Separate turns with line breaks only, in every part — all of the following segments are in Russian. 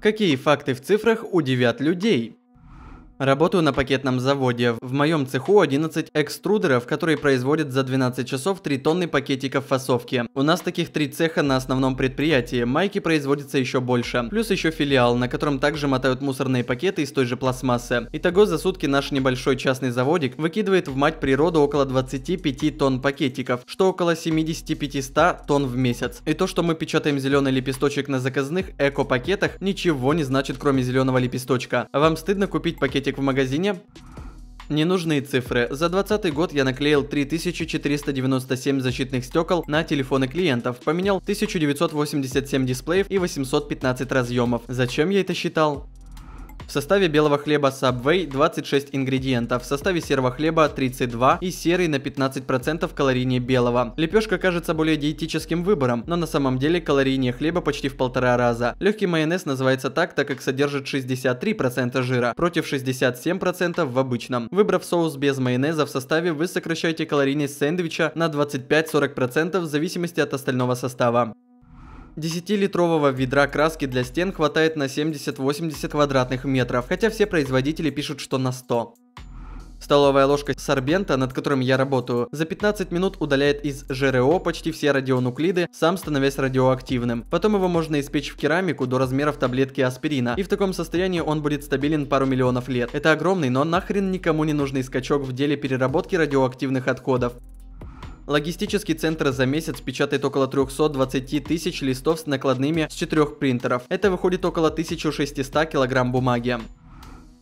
Какие факты в цифрах удивят людей? Работаю на пакетном заводе. В моем цеху 11 экструдеров, которые производят за 12 часов 3 тонны пакетиков фасовки. У нас таких 3 цеха на основном предприятии. Майки производится еще больше. Плюс еще филиал, на котором также мотают мусорные пакеты из той же пластмассы. Итого за сутки наш небольшой частный заводик выкидывает в мать природу около 25 тонн пакетиков, что около 75-100 тонн в месяц. И то, что мы печатаем зеленый лепесточек на заказных эко-пакетах, ничего не значит, кроме зеленого лепесточка. Вам стыдно купить пакетик пакетик в магазине. Ненужные цифры. За 2020 год я наклеил 3497 защитных стекол на телефоны клиентов, поменял 1987 дисплеев и 815 разъемов. Зачем я это считал? В составе белого хлеба Subway 26 ингредиентов, в составе серого хлеба 32 и серый на 15% калорийнее белого. Лепешка кажется более диетическим выбором, но на самом деле калорийнее хлеба почти в полтора раза. Легкий майонез называется так, так как содержит 63% жира против 67% в обычном. Выбрав соус без майонеза в составе, вы сокращаете калорийность сэндвича на 25-40% в зависимости от остального состава. 10-литрового ведра краски для стен хватает на 70-80 квадратных метров, хотя все производители пишут, что на 100. Столовая ложка сорбента, над которым я работаю, за 15 минут удаляет из ЖРО почти все радионуклиды, сам становясь радиоактивным. Потом его можно испечь в керамику до размеров таблетки аспирина, и в таком состоянии он будет стабилен пару миллионов лет. Это огромный, но нахрен никому не нужный скачок в деле переработки радиоактивных отходов. Логистический центр за месяц печатает около 320 тысяч листов с накладными с четырех принтеров. Это выходит около 1600 килограмм бумаги.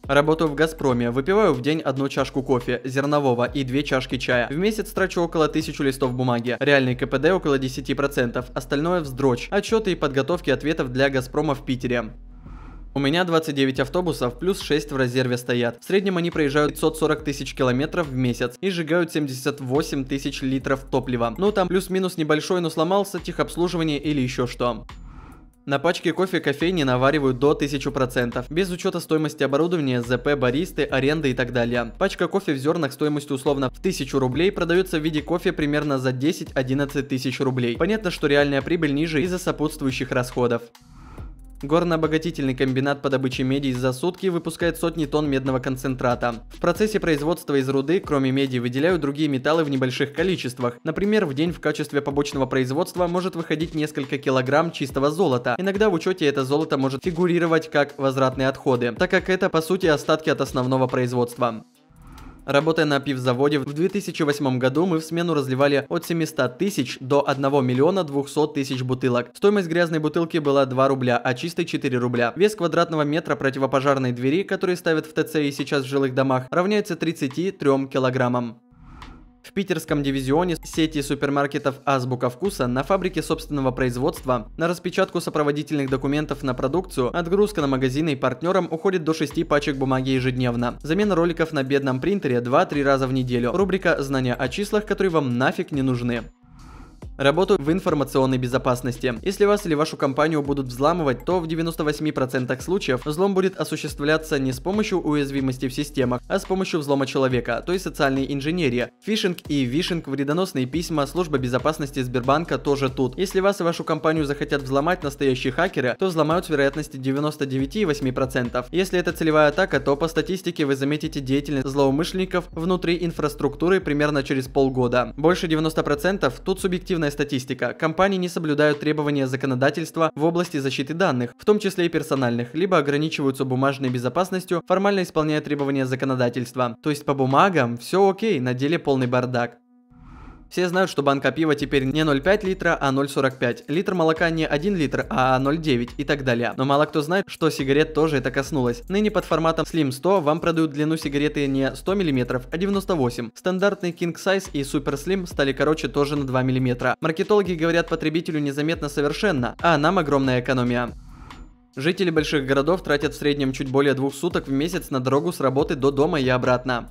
Работаю в «Газпроме», выпиваю в день одну чашку кофе, зернового и две чашки чая. В месяц трачу около 1000 листов бумаги, реальный КПД около 10%, остальное вздрочь, отчеты и подготовки ответов для «Газпрома» в Питере. У меня 29 автобусов, плюс 6 в резерве стоят. В среднем они проезжают 540 тысяч километров в месяц и сжигают 78 тысяч литров топлива. Ну там плюс-минус небольшой, но сломался, техобслуживание или еще что. На пачке кофе кофейни наваривают до 1000%, без учета стоимости оборудования, ЗП, баристы, аренды и так далее. Пачка кофе в зернах стоимостью условно в 1000 рублей продается в виде кофе примерно за 10-11 тысяч рублей. Понятно, что реальная прибыль ниже из-за сопутствующих расходов. Горно-обогатительный комбинат по добыче меди за сутки выпускает сотни тонн медного концентрата. В процессе производства из руды, кроме меди, выделяют другие металлы в небольших количествах. Например, в день в качестве побочного производства может выходить несколько килограмм чистого золота. Иногда в учете это золото может фигурировать как возвратные отходы, так как это по сути остатки от основного производства. Работая на пивзаводе, в 2008 году мы в смену разливали от 700 тысяч до 1 миллиона 200 тысяч бутылок. Стоимость грязной бутылки была 2 рубля, а чистой 4 рубля. Вес квадратного метра противопожарной двери, которые ставят в ТЦ и сейчас в жилых домах, равняется 33 килограммам. В питерском дивизионе сети супермаркетов «Азбука вкуса» на фабрике собственного производства на распечатку сопроводительных документов на продукцию, отгрузка на магазины и партнерам уходит до 6 пачек бумаги ежедневно. Замена роликов на бедном принтере 2-3 раза в неделю. Рубрика «Знания о числах, которые вам нафиг не нужны» работу в информационной безопасности. Если вас или вашу компанию будут взламывать, то в 98% случаев взлом будет осуществляться не с помощью уязвимости в системах, а с помощью взлома человека, то есть социальной инженерии. Фишинг и вишинг, вредоносные письма, служба безопасности Сбербанка тоже тут. Если вас и вашу компанию захотят взломать настоящие хакеры, то взломают с вероятностью 99,8%. Если это целевая атака, то по статистике вы заметите деятельность злоумышленников внутри инфраструктуры примерно через полгода. Больше 90% тут субъективно Доступная статистика. Компании не соблюдают требования законодательства в области защиты данных, в том числе и персональных, либо ограничиваются бумажной безопасностью, формально исполняя требования законодательства. То есть по бумагам все окей, на деле полный бардак. Все знают, что банка пива теперь не 0,5 литра, а 0,45. Литр молока не 1 литр, а 0,9 и так далее. Но мало кто знает, что сигарет тоже это коснулось. Ныне под форматом Slim 100 вам продают длину сигареты не 100 мм, а 98. Стандартный King Size и Super Slim стали короче тоже на 2 мм. Маркетологи говорят потребителю незаметно совершенно, а нам огромная экономия. Жители больших городов тратят в среднем чуть более двух суток в месяц на дорогу с работы до дома и обратно.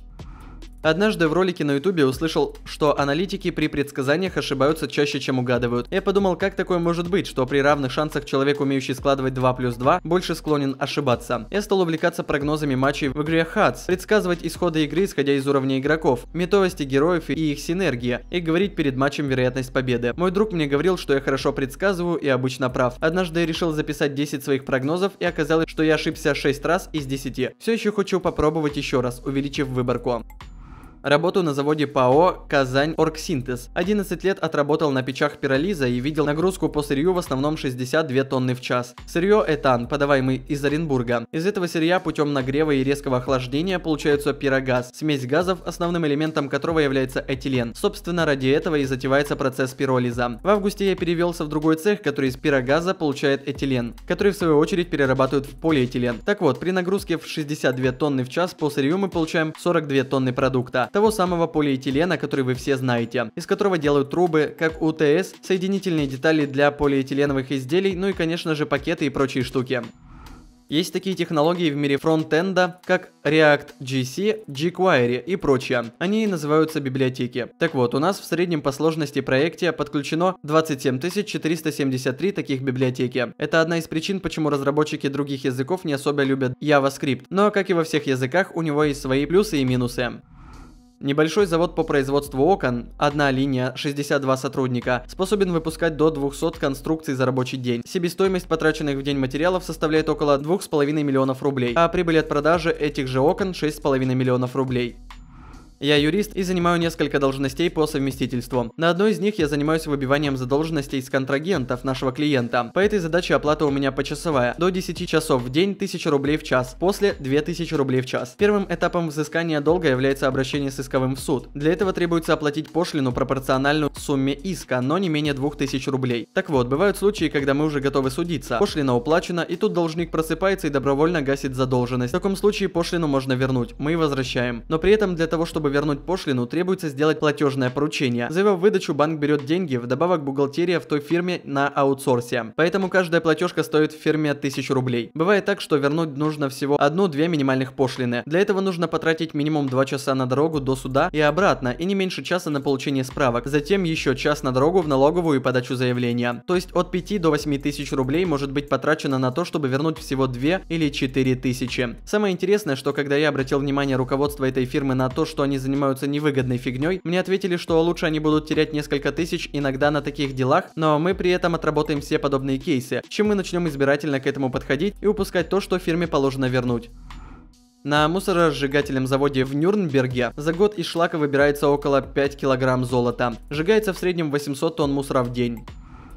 Однажды в ролике на ютубе услышал, что аналитики при предсказаниях ошибаются чаще, чем угадывают. Я подумал, как такое может быть, что при равных шансах человек, умеющий складывать 2 плюс 2, больше склонен ошибаться. Я стал увлекаться прогнозами матчей в игре Hats, предсказывать исходы игры, исходя из уровня игроков, метовости героев и их синергия, и говорить перед матчем вероятность победы. Мой друг мне говорил, что я хорошо предсказываю и обычно прав. Однажды я решил записать 10 своих прогнозов и оказалось, что я ошибся 6 раз из 10. Все еще хочу попробовать еще раз, увеличив выборку. Работаю на заводе ПАО «Казань Оргсинтез». 11 лет отработал на печах пиролиза и видел нагрузку по сырью в основном 62 тонны в час. Сырье – этан, подаваемый из Оренбурга. Из этого сырья путем нагрева и резкого охлаждения получается пирогаз – смесь газов, основным элементом которого является этилен. Собственно, ради этого и затевается процесс пиролиза. В августе я перевелся в другой цех, который из пирогаза получает этилен, который в свою очередь перерабатывают в полиэтилен. Так вот, при нагрузке в 62 тонны в час по сырью мы получаем 42 тонны продукта того самого полиэтилена, который вы все знаете, из которого делают трубы, как УТС, соединительные детали для полиэтиленовых изделий, ну и конечно же пакеты и прочие штуки. Есть такие технологии в мире фронтенда, как React GC, jQuery и прочее. Они называются библиотеки. Так вот, у нас в среднем по сложности проекте подключено 27 473 таких библиотеки. Это одна из причин, почему разработчики других языков не особо любят JavaScript. Но, ну а как и во всех языках, у него есть свои плюсы и минусы. Небольшой завод по производству окон, одна линия, 62 сотрудника, способен выпускать до 200 конструкций за рабочий день. Себестоимость потраченных в день материалов составляет около 2,5 миллионов рублей, а прибыль от продажи этих же окон 6,5 миллионов рублей. Я юрист и занимаю несколько должностей по совместительству. На одной из них я занимаюсь выбиванием задолженностей с контрагентов нашего клиента. По этой задаче оплата у меня почасовая. До 10 часов в день 1000 рублей в час, после 2000 рублей в час. Первым этапом взыскания долга является обращение с исковым в суд. Для этого требуется оплатить пошлину пропорциональную сумме иска, но не менее 2000 рублей. Так вот, бывают случаи, когда мы уже готовы судиться. Пошлина уплачена, и тут должник просыпается и добровольно гасит задолженность. В таком случае пошлину можно вернуть, мы возвращаем. Но при этом для того, чтобы чтобы вернуть пошлину, требуется сделать платежное поручение. За его выдачу банк берет деньги, вдобавок бухгалтерия в той фирме на аутсорсе. Поэтому каждая платежка стоит в фирме 1000 рублей. Бывает так, что вернуть нужно всего одну-две минимальных пошлины. Для этого нужно потратить минимум 2 часа на дорогу до суда и обратно, и не меньше часа на получение справок. Затем еще час на дорогу в налоговую и подачу заявления. То есть от 5 до 8 тысяч рублей может быть потрачено на то, чтобы вернуть всего 2 или 4 тысячи. Самое интересное, что когда я обратил внимание руководства этой фирмы на то, что они они занимаются невыгодной фигней, мне ответили, что лучше они будут терять несколько тысяч иногда на таких делах, но мы при этом отработаем все подобные кейсы, чем мы начнем избирательно к этому подходить и упускать то, что фирме положено вернуть. На мусоросжигательном заводе в Нюрнберге за год из шлака выбирается около 5 килограмм золота. Сжигается в среднем 800 тонн мусора в день.